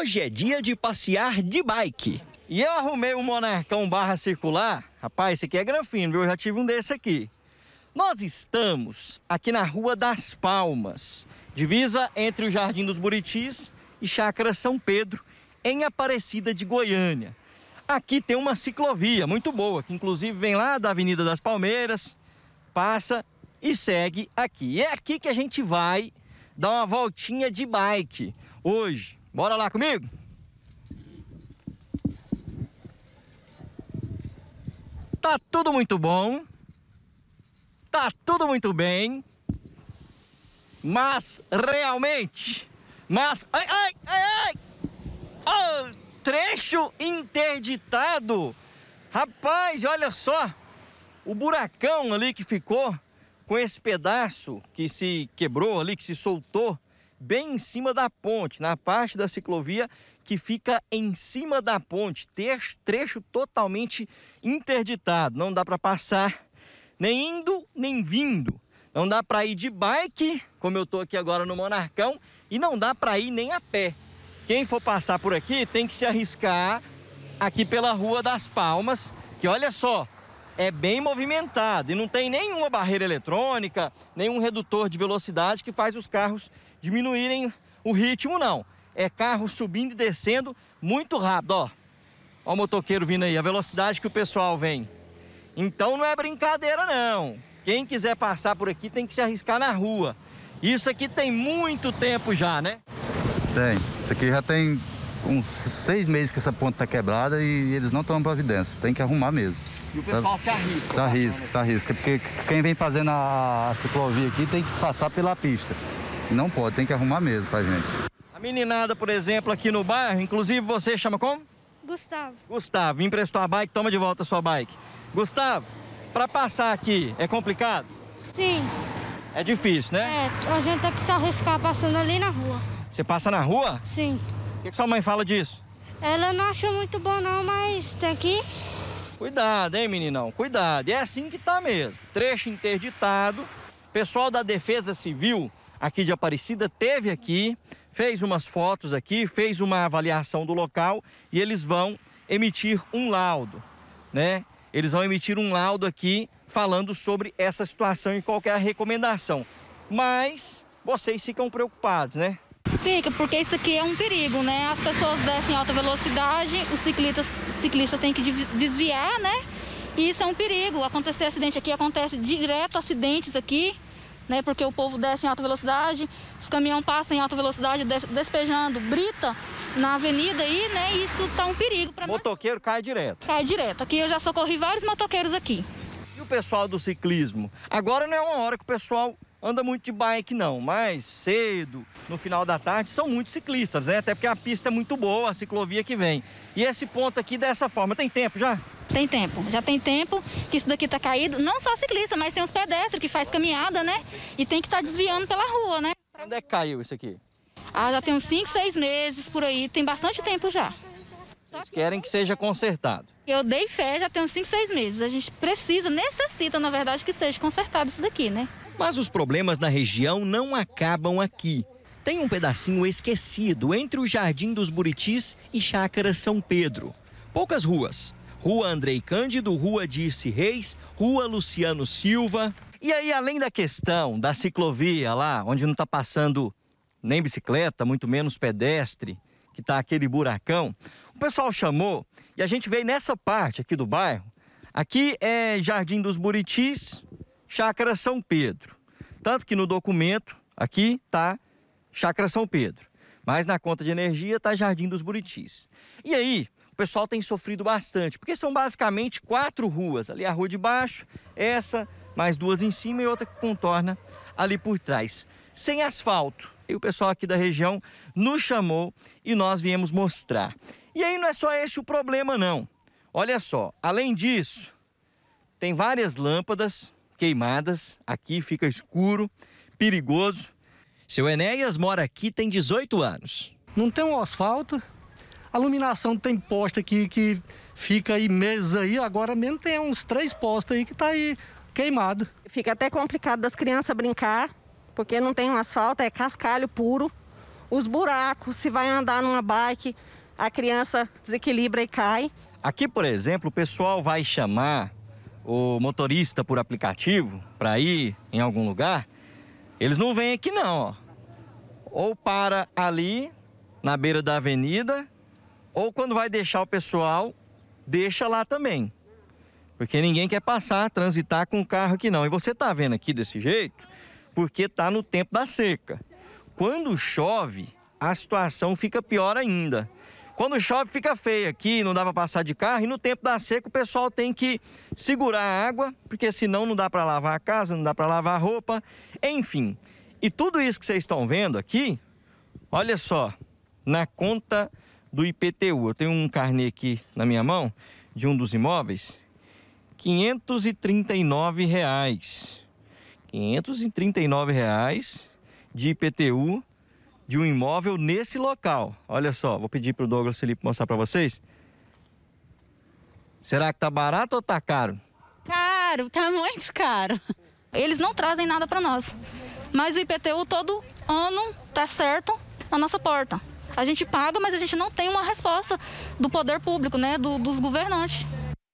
Hoje é dia de passear de bike. E eu arrumei um monarcão barra circular. Rapaz, esse aqui é granfino, viu? Eu já tive um desse aqui. Nós estamos aqui na Rua das Palmas, divisa entre o Jardim dos Buritis e Chácara São Pedro, em Aparecida de Goiânia. Aqui tem uma ciclovia muito boa, que inclusive vem lá da Avenida das Palmeiras, passa e segue aqui. E é aqui que a gente vai dar uma voltinha de bike hoje. Bora lá comigo? Tá tudo muito bom. Tá tudo muito bem. Mas realmente, mas ai ai ai ai. Oh, trecho interditado. Rapaz, olha só o buracão ali que ficou com esse pedaço que se quebrou ali, que se soltou bem em cima da ponte, na parte da ciclovia que fica em cima da ponte, trecho, trecho totalmente interditado, não dá para passar nem indo nem vindo. Não dá para ir de bike, como eu estou aqui agora no Monarcão, e não dá para ir nem a pé. Quem for passar por aqui tem que se arriscar aqui pela Rua das Palmas, que olha só, é bem movimentado e não tem nenhuma barreira eletrônica, nenhum redutor de velocidade que faz os carros diminuírem o ritmo, não. É carro subindo e descendo muito rápido, ó. Ó o motoqueiro vindo aí, a velocidade que o pessoal vem. Então não é brincadeira, não. Quem quiser passar por aqui tem que se arriscar na rua. Isso aqui tem muito tempo já, né? Tem. Isso aqui já tem uns seis meses que essa ponte está quebrada e eles não tomam providência. Tem que arrumar mesmo. E o pessoal se arrisca? Se arrisca, se arrisca. Porque quem vem fazendo a ciclovia aqui tem que passar pela pista. E não pode, tem que arrumar mesmo para gente. A meninada, por exemplo, aqui no bairro, inclusive você chama como? Gustavo. Gustavo, emprestou a bike, toma de volta a sua bike. Gustavo, para passar aqui é complicado? Sim. É difícil, né? É, a gente tem que se arriscar passando ali na rua. Você passa na rua? Sim. O que, que sua mãe fala disso? Ela não achou muito bom não, mas tem que Cuidado, hein, meninão? Cuidado. E é assim que tá mesmo. Trecho interditado. Pessoal da Defesa Civil aqui de Aparecida teve aqui, fez umas fotos aqui, fez uma avaliação do local e eles vão emitir um laudo, né? Eles vão emitir um laudo aqui falando sobre essa situação e qualquer é recomendação. Mas vocês ficam preocupados, né? Fica, porque isso aqui é um perigo, né? As pessoas descem em alta velocidade, os ciclistas, ciclista têm que desviar, né? E isso é um perigo. Acontecer acidente aqui, acontece direto acidentes aqui, né? Porque o povo desce em alta velocidade, os caminhões passam em alta velocidade despejando brita na avenida aí, né? E isso tá um perigo para Motoqueiro nós. cai direto. Cai direto. Aqui eu já socorri vários motoqueiros aqui. E o pessoal do ciclismo? Agora não é uma hora que o pessoal anda muito de bike não, mas cedo, no final da tarde, são muitos ciclistas, né? Até porque a pista é muito boa, a ciclovia que vem. E esse ponto aqui dessa forma, tem tempo já? Tem tempo, já tem tempo que isso daqui tá caído, não só ciclista, mas tem os pedestres que faz caminhada, né? E tem que estar tá desviando pela rua, né? Quando é que caiu isso aqui? Ah, já tem uns 5, 6 meses por aí, tem bastante tempo já. Eles querem que seja consertado. Eu dei fé, já tem uns 5, 6 meses. A gente precisa, necessita, na verdade, que seja consertado isso daqui, né? Mas os problemas na região não acabam aqui. Tem um pedacinho esquecido entre o Jardim dos Buritis e Chácara São Pedro. Poucas ruas. Rua Andrei Cândido, Rua Dirce Reis, Rua Luciano Silva. E aí, além da questão da ciclovia lá, onde não está passando nem bicicleta, muito menos pedestre, que está aquele buracão, o pessoal chamou e a gente veio nessa parte aqui do bairro. Aqui é Jardim dos Buritis, Chácara São Pedro. Tanto que no documento aqui está Chácara São Pedro, mas na conta de energia está Jardim dos Buritis. E aí, o pessoal tem sofrido bastante, porque são basicamente quatro ruas. Ali a rua de baixo, essa, mais duas em cima e outra que contorna ali por trás. Sem asfalto. E o pessoal aqui da região nos chamou e nós viemos mostrar. E aí não é só esse o problema, não. Olha só, além disso, tem várias lâmpadas queimadas, aqui fica escuro, perigoso. Seu Enéas mora aqui tem 18 anos. Não tem um asfalto, a iluminação tem posta aqui que fica aí meses aí, agora mesmo tem uns três postos aí que tá aí queimado. Fica até complicado das crianças brincar, porque não tem um asfalto, é cascalho puro. Os buracos, se vai andar numa bike, a criança desequilibra e cai. Aqui, por exemplo, o pessoal vai chamar o motorista por aplicativo para ir em algum lugar, eles não vêm aqui não, ó. Ou para ali, na beira da avenida, ou quando vai deixar o pessoal, deixa lá também. Porque ninguém quer passar, transitar com o carro aqui não. E você tá vendo aqui desse jeito, porque tá no tempo da seca. Quando chove, a situação fica pior ainda. Quando chove fica feio aqui, não dá para passar de carro e no tempo da seca o pessoal tem que segurar a água, porque senão não dá para lavar a casa, não dá para lavar a roupa, enfim. E tudo isso que vocês estão vendo aqui, olha só, na conta do IPTU. Eu tenho um carnê aqui na minha mão de um dos imóveis, 539 reais. 539 reais de IPTU de um imóvel nesse local. Olha só, vou pedir para o Douglas Felipe mostrar para vocês. Será que tá barato ou tá caro? Caro, tá muito caro. Eles não trazem nada para nós. Mas o IPTU todo ano tá certo na nossa porta. A gente paga, mas a gente não tem uma resposta do poder público, né, do, dos governantes.